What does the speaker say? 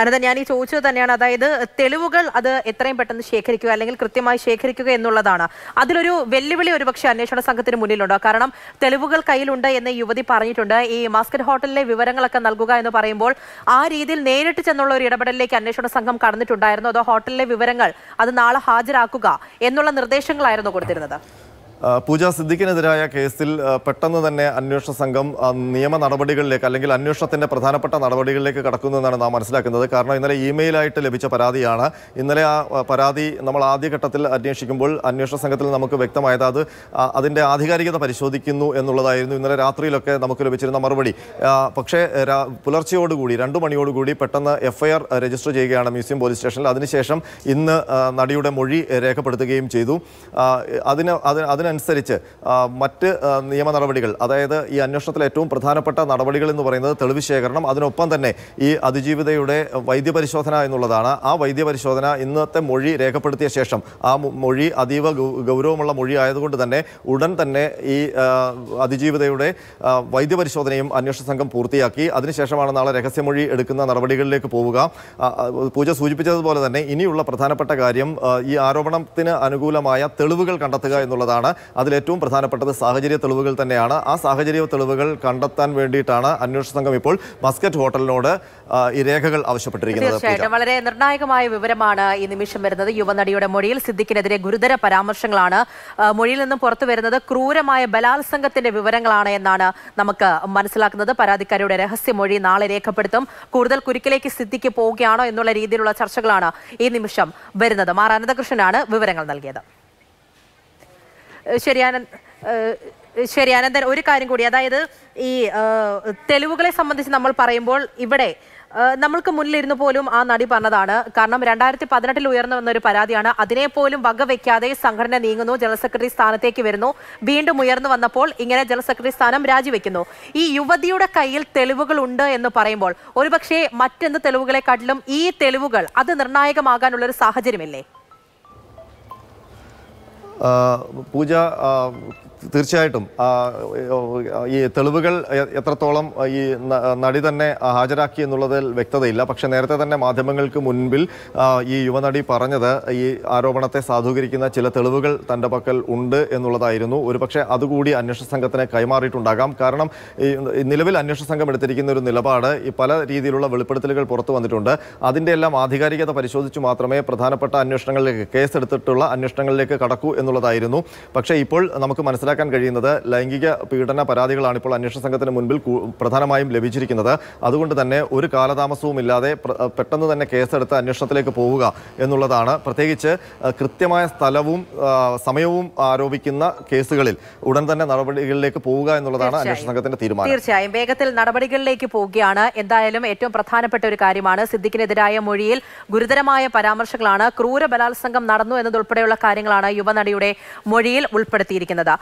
അനന്ത ഞാൻ ഈ ചോദിച്ചത് തന്നെയാണ് അതായത് തെളിവുകൾ അത് എത്രയും പെട്ടെന്ന് ശേഖരിക്കുക അല്ലെങ്കിൽ കൃത്യമായി ശേഖരിക്കുക എന്നുള്ളതാണ് അതിലൊരു വെല്ലുവിളി ഒരുപക്ഷെ അന്വേഷണ സംഘത്തിന് മുന്നിലുണ്ടോ കാരണം തെളിവുകൾ കയ്യിലുണ്ട് എന്ന് യുവതി പറഞ്ഞിട്ടുണ്ട് ഈ മാസ്കറ്റ് ഹോട്ടലിലെ വിവരങ്ങളൊക്കെ നൽകുക എന്ന് പറയുമ്പോൾ ആ രീതിയിൽ നേരിട്ട് ചെന്നുള്ള ഒരു ഇടപെടലിലേക്ക് അന്വേഷണ സംഘം കടന്നിട്ടുണ്ടായിരുന്നു അതോ ഹോട്ടലിലെ വിവരങ്ങൾ അത് നാളെ ഹാജരാക്കുക എന്നുള്ള നിർദ്ദേശങ്ങളായിരുന്നു കൊടുത്തിരുന്നത് പൂജ സിദ്ദിഖിനെതിരായ കേസിൽ പെട്ടെന്ന് തന്നെ അന്വേഷണ സംഘം നിയമ നടപടികളിലേക്ക് അല്ലെങ്കിൽ അന്വേഷണത്തിൻ്റെ പ്രധാനപ്പെട്ട നടപടികളിലേക്ക് കടക്കുന്നതെന്നാണ് നാം മനസ്സിലാക്കുന്നത് കാരണം ഇന്നലെ ഇമെയിലായിട്ട് ലഭിച്ച പരാതിയാണ് ഇന്നലെ ആ പരാതി നമ്മൾ ആദ്യഘട്ടത്തിൽ അന്വേഷിക്കുമ്പോൾ അന്വേഷണ സംഘത്തിൽ നമുക്ക് വ്യക്തമായത് അത് അതിൻ്റെ ആധികാരികത പരിശോധിക്കുന്നു എന്നുള്ളതായിരുന്നു ഇന്നലെ രാത്രിയിലൊക്കെ നമുക്ക് ലഭിച്ചിരുന്ന മറുപടി പക്ഷേ പുലർച്ചെയോടുകൂടി രണ്ടു മണിയോടുകൂടി പെട്ടെന്ന് എഫ്ഐആർ രജിസ്റ്റർ ചെയ്യുകയാണ് മ്യൂസിയം പോലീസ് സ്റ്റേഷനിൽ അതിനുശേഷം ഇന്ന് നടിയുടെ മൊഴി രേഖപ്പെടുത്തുകയും ചെയ്തു അതിന് അതിന് പറയുന്നതിനനുസരിച്ച് മറ്റ് നിയമ നടപടികൾ അതായത് ഈ അന്വേഷണത്തിലെ ഏറ്റവും പ്രധാനപ്പെട്ട നടപടികൾ എന്ന് പറയുന്നത് തെളിവ് ശേഖരണം അതിനൊപ്പം തന്നെ ഈ അതിജീവിതയുടെ വൈദ്യപരിശോധന എന്നുള്ളതാണ് ആ വൈദ്യപരിശോധന ഇന്നത്തെ മൊഴി രേഖപ്പെടുത്തിയ ശേഷം ആ മൊഴി അതീവ ഗൗരവമുള്ള മൊഴി ആയതുകൊണ്ട് തന്നെ ഉടൻ തന്നെ ഈ അതിജീവിതയുടെ വൈദ്യപരിശോധനയും അന്വേഷണ സംഘം പൂർത്തിയാക്കി അതിനുശേഷമാണ് നാളെ രഹസ്യമൊഴി എടുക്കുന്ന നടപടികളിലേക്ക് പോവുക പൂജ സൂചിപ്പിച്ചതുപോലെ തന്നെ ഇനിയുള്ള പ്രധാനപ്പെട്ട കാര്യം ഈ ആരോപണത്തിന് അനുകൂലമായ തെളിവുകൾ കണ്ടെത്തുക എന്നുള്ളതാണ് അതിലേറ്റവും പ്രധാനപ്പെട്ടത് സാഹചര്യ തെളിവുകൾ തന്നെയാണ് ആ സാഹചര്യ തെളിവുകൾ കണ്ടെത്താൻ വേണ്ടിയിട്ടാണ് അന്വേഷണ സംഘം ഇപ്പോൾ മസ്കറ്റ് ഹോട്ടലിനോട് ഈ രേഖകൾ ആവശ്യപ്പെട്ടിരിക്കുന്നത് വളരെ നിർണായകമായ വിവരമാണ് ഈ നിമിഷം വരുന്നത് യുവനടിയുടെ മൊഴിയിൽ സിദ്ദിഖിനെതിരെ ഗുരുതര പരാമർശങ്ങളാണ് മൊഴിയിൽ നിന്നും പുറത്തു വരുന്നത് ക്രൂരമായ ബലാത്സംഗത്തിന്റെ വിവരങ്ങളാണ് എന്നാണ് നമുക്ക് മനസ്സിലാക്കുന്നത് പരാതിക്കാരിയുടെ മൊഴി നാളെ രേഖപ്പെടുത്തും കൂടുതൽ കുരുക്കിലേക്ക് സിദ്ധിക്ക് പോവുകയാണോ എന്നുള്ള രീതിയിലുള്ള ചർച്ചകളാണ് ഈ നിമിഷം വരുന്നത് മാർ അനന്തകൃഷ്ണനാണ് വിവരങ്ങൾ നൽകിയത് ശരിയാനന്ദ ശരി അനന്തൻ ഒരു കാര്യം കൂടി അതായത് ഈ തെളിവുകളെ സംബന്ധിച്ച് നമ്മൾ പറയുമ്പോൾ ഇവിടെ നമ്മൾക്ക് മുന്നിലിരുന്ന് പോലും ആ നടി പറഞ്ഞതാണ് കാരണം രണ്ടായിരത്തി പതിനെട്ടിൽ ഉയർന്നു വന്ന ഒരു പരാതിയാണ് അതിനെ പോലും വകവെക്കാതെ സംഘടന നീങ്ങുന്നു ജനറൽ സെക്രട്ടറി സ്ഥാനത്തേക്ക് വരുന്നു വീണ്ടും ഉയർന്നു വന്നപ്പോൾ ഇങ്ങനെ ജനറൽ സെക്രട്ടറി സ്ഥാനം രാജിവെക്കുന്നു ഈ യുവതിയുടെ കയ്യിൽ തെളിവുകൾ ഉണ്ട് എന്ന് പറയുമ്പോൾ ഒരുപക്ഷെ മറ്റെന്ത് തെളിവുകളെക്കാട്ടിലും ഈ തെളിവുകൾ അത് നിർണായകമാകാനുള്ള ഒരു സാഹചര്യമില്ലേ പൂജ തീർച്ചയായിട്ടും ഈ തെളിവുകൾ എത്രത്തോളം ഈ നടി തന്നെ ഹാജരാക്കി എന്നുള്ളതിൽ വ്യക്തതയില്ല പക്ഷെ നേരത്തെ തന്നെ മാധ്യമങ്ങൾക്ക് മുൻപിൽ ഈ യുവനടി പറഞ്ഞത് ഈ ആരോപണത്തെ സാധൂകരിക്കുന്ന ചില തെളിവുകൾ തൻ്റെ പക്കൽ ഉണ്ട് എന്നുള്ളതായിരുന്നു ഒരുപക്ഷെ അതുകൂടി അന്വേഷണ സംഘത്തിന് കൈമാറിയിട്ടുണ്ടാകാം കാരണം നിലവിൽ അന്വേഷണ സംഘം എടുത്തിരിക്കുന്ന ഒരു നിലപാട് ഈ പല രീതിയിലുള്ള വെളിപ്പെടുത്തലുകൾ പുറത്തു വന്നിട്ടുണ്ട് അതിൻ്റെ എല്ലാം ആധികാരികത പരിശോധിച്ചു മാത്രമേ പ്രധാനപ്പെട്ട അന്വേഷണങ്ങളിലേക്ക് കേസെടുത്തിട്ടുള്ള അന്വേഷണങ്ങളിലേക്ക് കടക്കൂ എന്ന് എന്നുള്ളതായിരുന്നു പക്ഷേ ഇപ്പോൾ നമുക്ക് മനസ്സിലാക്കാൻ കഴിയുന്നത് ലൈംഗിക പീഡന പരാതികളാണ് ഇപ്പോൾ അന്വേഷണ സംഘത്തിന് മുൻപിൽ പ്രധാനമായും ലഭിച്ചിരിക്കുന്നത് അതുകൊണ്ട് തന്നെ ഒരു കാലതാമസവും ഇല്ലാതെ പെട്ടെന്ന് തന്നെ കേസെടുത്ത് അന്വേഷണത്തിലേക്ക് പോവുക എന്നുള്ളതാണ് പ്രത്യേകിച്ച് കൃത്യമായ സ്ഥലവും സമയവും ആരോപിക്കുന്ന കേസുകളിൽ ഉടൻ തന്നെ നടപടികളിലേക്ക് പോവുക എന്നുള്ളതാണ് അന്വേഷണ സംഘത്തിന്റെ തീരുമാനം തീർച്ചയായും വേഗത്തിൽ നടപടികളിലേക്ക് പോവുകയാണ് എന്തായാലും ഏറ്റവും പ്രധാനപ്പെട്ട ഒരു കാര്യമാണ് സിദ്ദിഖിനെതിരായ മൊഴിയിൽ ഗുരുതരമായ പരാമർശങ്ങളാണ് ക്രൂര ബലാത്സംഗം നടന്നു എന്നതുൾപ്പെടെയുള്ള കാര്യങ്ങളാണ് യുവനടിയുടെ പ്രതിയുടെ മൊഴിയിൽ ഉൾപ്പെടുത്തിയിരിക്കുന്നത്